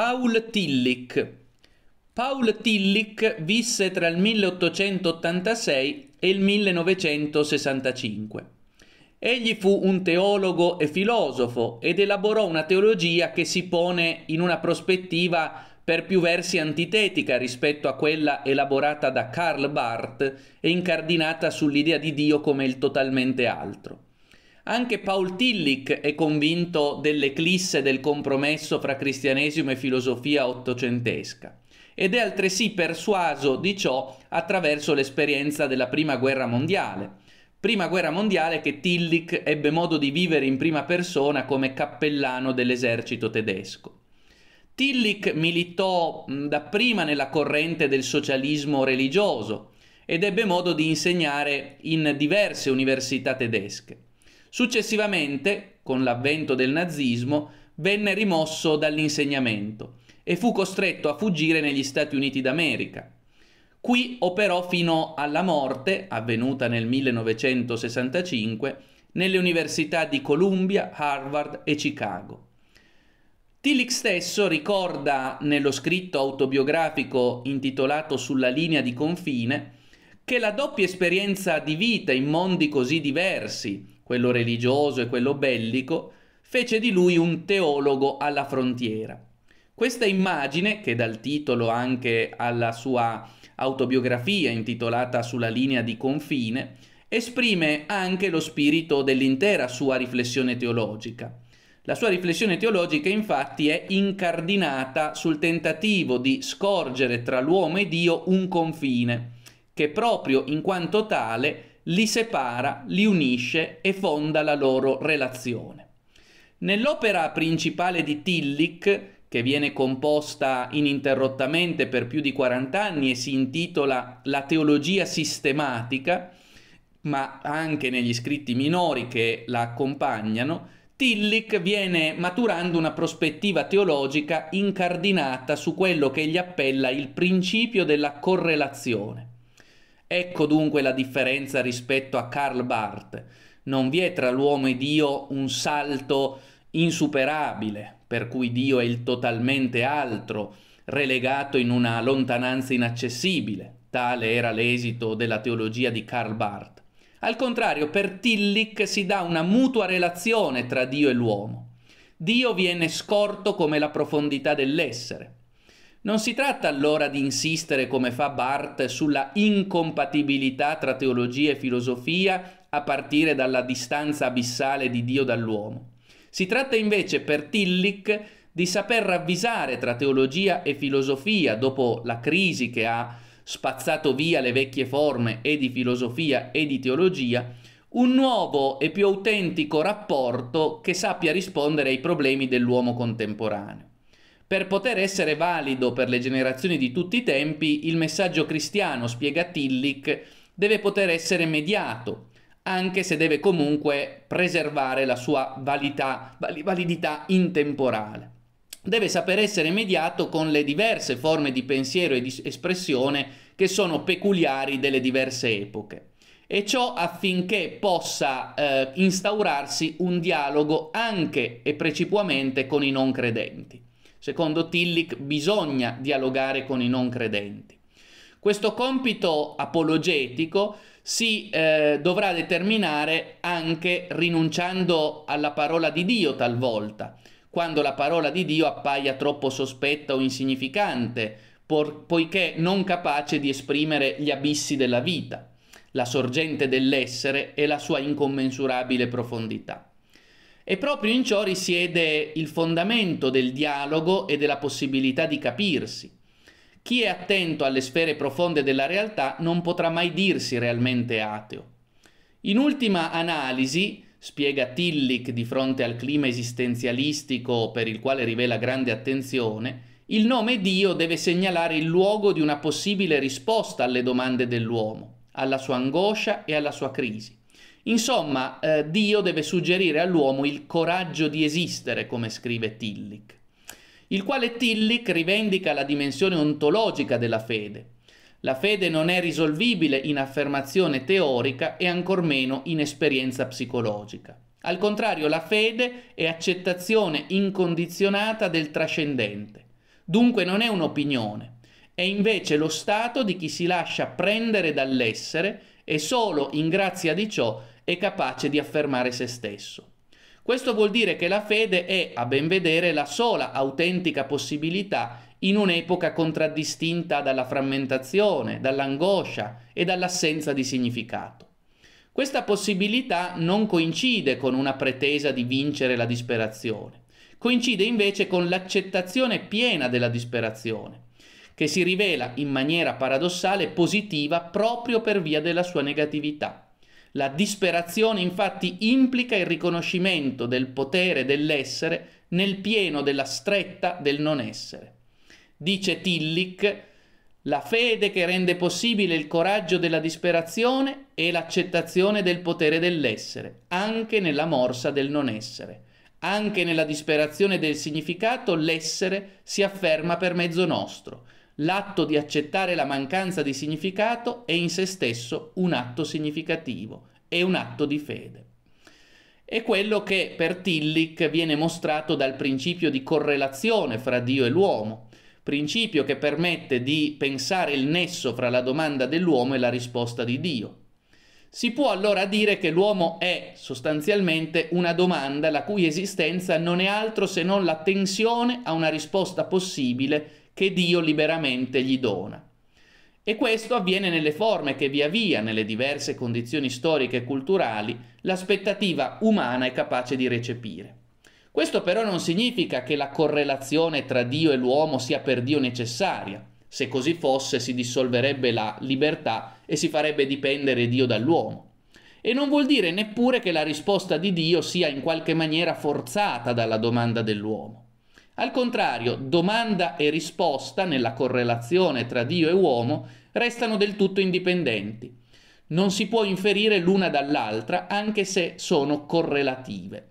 Paul Tillich. Paul Tillich visse tra il 1886 e il 1965. Egli fu un teologo e filosofo ed elaborò una teologia che si pone in una prospettiva per più versi antitetica rispetto a quella elaborata da Karl Barth e incardinata sull'idea di Dio come il totalmente altro. Anche Paul Tillich è convinto dell'eclisse del compromesso fra cristianesimo e filosofia ottocentesca ed è altresì persuaso di ciò attraverso l'esperienza della Prima Guerra Mondiale. Prima Guerra Mondiale che Tillich ebbe modo di vivere in prima persona come cappellano dell'esercito tedesco. Tillich militò dapprima nella corrente del socialismo religioso ed ebbe modo di insegnare in diverse università tedesche. Successivamente, con l'avvento del nazismo, venne rimosso dall'insegnamento e fu costretto a fuggire negli Stati Uniti d'America. Qui operò fino alla morte, avvenuta nel 1965, nelle università di Columbia, Harvard e Chicago. Tillich stesso ricorda nello scritto autobiografico intitolato Sulla linea di confine che la doppia esperienza di vita in mondi così diversi, quello religioso e quello bellico, fece di lui un teologo alla frontiera. Questa immagine, che dal titolo anche alla sua autobiografia intitolata Sulla linea di confine, esprime anche lo spirito dell'intera sua riflessione teologica. La sua riflessione teologica infatti è incardinata sul tentativo di scorgere tra l'uomo e Dio un confine, che proprio in quanto tale li separa, li unisce e fonda la loro relazione. Nell'opera principale di Tillich, che viene composta ininterrottamente per più di 40 anni e si intitola La teologia sistematica, ma anche negli scritti minori che la accompagnano, Tillich viene maturando una prospettiva teologica incardinata su quello che egli appella il principio della correlazione Ecco dunque la differenza rispetto a Karl Barth. Non vi è tra l'uomo e Dio un salto insuperabile, per cui Dio è il totalmente altro, relegato in una lontananza inaccessibile. Tale era l'esito della teologia di Karl Barth. Al contrario, per Tillich si dà una mutua relazione tra Dio e l'uomo. Dio viene scorto come la profondità dell'essere. Non si tratta allora di insistere, come fa Barth, sulla incompatibilità tra teologia e filosofia a partire dalla distanza abissale di Dio dall'uomo. Si tratta invece per Tillich di saper ravvisare tra teologia e filosofia, dopo la crisi che ha spazzato via le vecchie forme e di filosofia e di teologia, un nuovo e più autentico rapporto che sappia rispondere ai problemi dell'uomo contemporaneo. Per poter essere valido per le generazioni di tutti i tempi, il messaggio cristiano, spiega Tillich, deve poter essere mediato, anche se deve comunque preservare la sua validità, validità intemporale. Deve saper essere mediato con le diverse forme di pensiero e di espressione che sono peculiari delle diverse epoche. E ciò affinché possa eh, instaurarsi un dialogo anche e precipuamente con i non credenti. Secondo Tillich bisogna dialogare con i non credenti. Questo compito apologetico si eh, dovrà determinare anche rinunciando alla parola di Dio talvolta, quando la parola di Dio appaia troppo sospetta o insignificante, por- poiché non capace di esprimere gli abissi della vita, la sorgente dell'essere e la sua incommensurabile profondità. E proprio in ciò risiede il fondamento del dialogo e della possibilità di capirsi. Chi è attento alle sfere profonde della realtà non potrà mai dirsi realmente ateo. In ultima analisi, spiega Tillich di fronte al clima esistenzialistico per il quale rivela grande attenzione, il nome Dio deve segnalare il luogo di una possibile risposta alle domande dell'uomo, alla sua angoscia e alla sua crisi. Insomma, eh, Dio deve suggerire all'uomo il coraggio di esistere, come scrive Tillich, il quale Tillich rivendica la dimensione ontologica della fede. La fede non è risolvibile in affermazione teorica e ancor meno in esperienza psicologica. Al contrario, la fede è accettazione incondizionata del trascendente. Dunque non è un'opinione, è invece lo stato di chi si lascia prendere dall'essere e solo in grazia di ciò è capace di affermare se stesso. Questo vuol dire che la fede è, a ben vedere, la sola autentica possibilità in un'epoca contraddistinta dalla frammentazione, dall'angoscia e dall'assenza di significato. Questa possibilità non coincide con una pretesa di vincere la disperazione, coincide invece con l'accettazione piena della disperazione, che si rivela in maniera paradossale positiva proprio per via della sua negatività. La disperazione infatti implica il riconoscimento del potere dell'essere nel pieno della stretta del non essere. Dice Tillich, la fede che rende possibile il coraggio della disperazione è l'accettazione del potere dell'essere, anche nella morsa del non essere. Anche nella disperazione del significato l'essere si afferma per mezzo nostro L'atto di accettare la mancanza di significato è in se stesso un atto significativo, è un atto di fede. È quello che per Tillich viene mostrato dal principio di correlazione fra Dio e l'uomo, principio che permette di pensare il nesso fra la domanda dell'uomo e la risposta di Dio. Si può allora dire che l'uomo è sostanzialmente una domanda la cui esistenza non è altro se non la tensione a una risposta possibile che Dio liberamente gli dona. E questo avviene nelle forme che via via, nelle diverse condizioni storiche e culturali, l'aspettativa umana è capace di recepire. Questo però non significa che la correlazione tra Dio e l'uomo sia per Dio necessaria. Se così fosse si dissolverebbe la libertà e si farebbe dipendere Dio dall'uomo. E non vuol dire neppure che la risposta di Dio sia in qualche maniera forzata dalla domanda dell'uomo. Al contrario, domanda e risposta nella correlazione tra Dio e uomo restano del tutto indipendenti. Non si può inferire l'una dall'altra anche se sono correlative.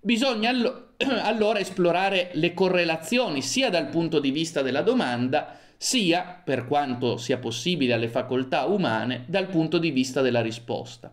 Bisogna allo- allora esplorare le correlazioni sia dal punto di vista della domanda sia, per quanto sia possibile alle facoltà umane, dal punto di vista della risposta.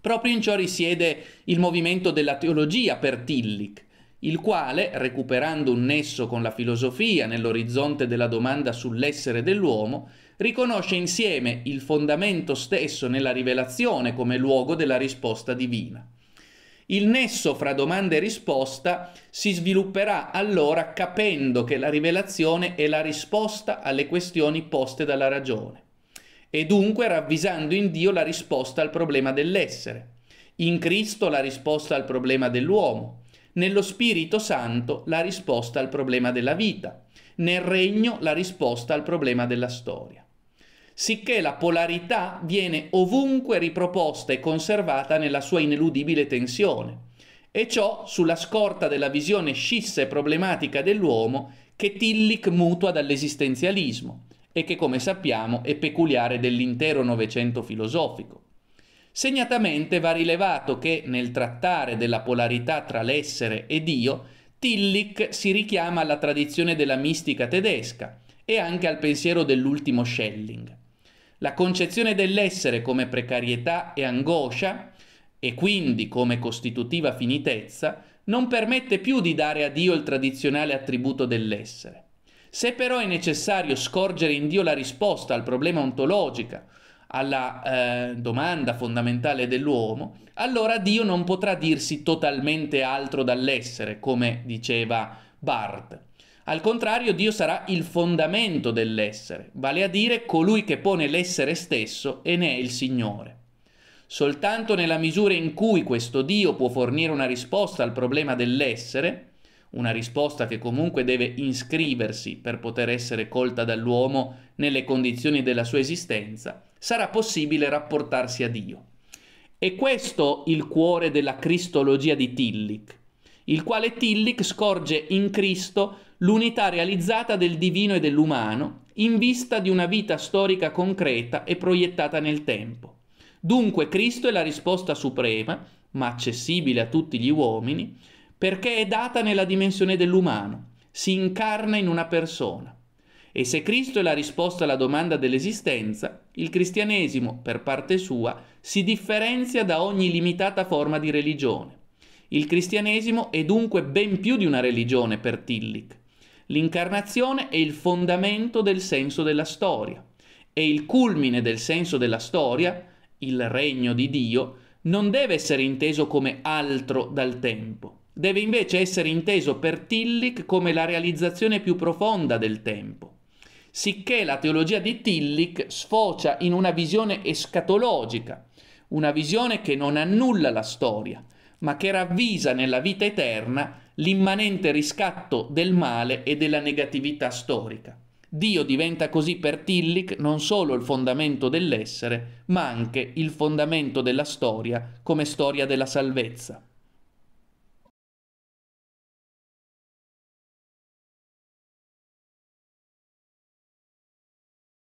Proprio in ciò risiede il movimento della teologia per Tillich, il quale, recuperando un nesso con la filosofia nell'orizzonte della domanda sull'essere dell'uomo, riconosce insieme il fondamento stesso nella rivelazione come luogo della risposta divina. Il nesso fra domanda e risposta si svilupperà allora capendo che la rivelazione è la risposta alle questioni poste dalla ragione e dunque ravvisando in Dio la risposta al problema dell'essere, in Cristo la risposta al problema dell'uomo, nello Spirito Santo la risposta al problema della vita, nel regno la risposta al problema della storia. Sicché la polarità viene ovunque riproposta e conservata nella sua ineludibile tensione, e ciò sulla scorta della visione scissa e problematica dell'uomo che Tillich mutua dall'esistenzialismo e che, come sappiamo, è peculiare dell'intero Novecento filosofico. Segnatamente va rilevato che nel trattare della polarità tra l'essere e Dio, Tillich si richiama alla tradizione della mistica tedesca e anche al pensiero dell'ultimo Schelling. La concezione dell'essere come precarietà e angoscia, e quindi come costitutiva finitezza, non permette più di dare a Dio il tradizionale attributo dell'essere. Se però è necessario scorgere in Dio la risposta al problema ontologica, alla eh, domanda fondamentale dell'uomo, allora Dio non potrà dirsi totalmente altro dall'essere, come diceva Barth. Al contrario, Dio sarà il fondamento dell'essere, vale a dire colui che pone l'essere stesso e ne è il Signore. Soltanto nella misura in cui questo Dio può fornire una risposta al problema dell'essere, una risposta che comunque deve iscriversi per poter essere colta dall'uomo nelle condizioni della sua esistenza, sarà possibile rapportarsi a Dio. E questo il cuore della cristologia di Tillich, il quale Tillich scorge in Cristo l'unità realizzata del divino e dell'umano in vista di una vita storica concreta e proiettata nel tempo. Dunque Cristo è la risposta suprema, ma accessibile a tutti gli uomini, perché è data nella dimensione dell'umano, si incarna in una persona. E se Cristo è la risposta alla domanda dell'esistenza, il cristianesimo, per parte sua, si differenzia da ogni limitata forma di religione. Il cristianesimo è dunque ben più di una religione per Tillich. L'incarnazione è il fondamento del senso della storia e il culmine del senso della storia, il regno di Dio, non deve essere inteso come altro dal tempo, deve invece essere inteso per Tillich come la realizzazione più profonda del tempo, sicché la teologia di Tillich sfocia in una visione escatologica, una visione che non annulla la storia, ma che ravvisa nella vita eterna l'immanente riscatto del male e della negatività storica. Dio diventa così per Tillich non solo il fondamento dell'essere, ma anche il fondamento della storia come storia della salvezza.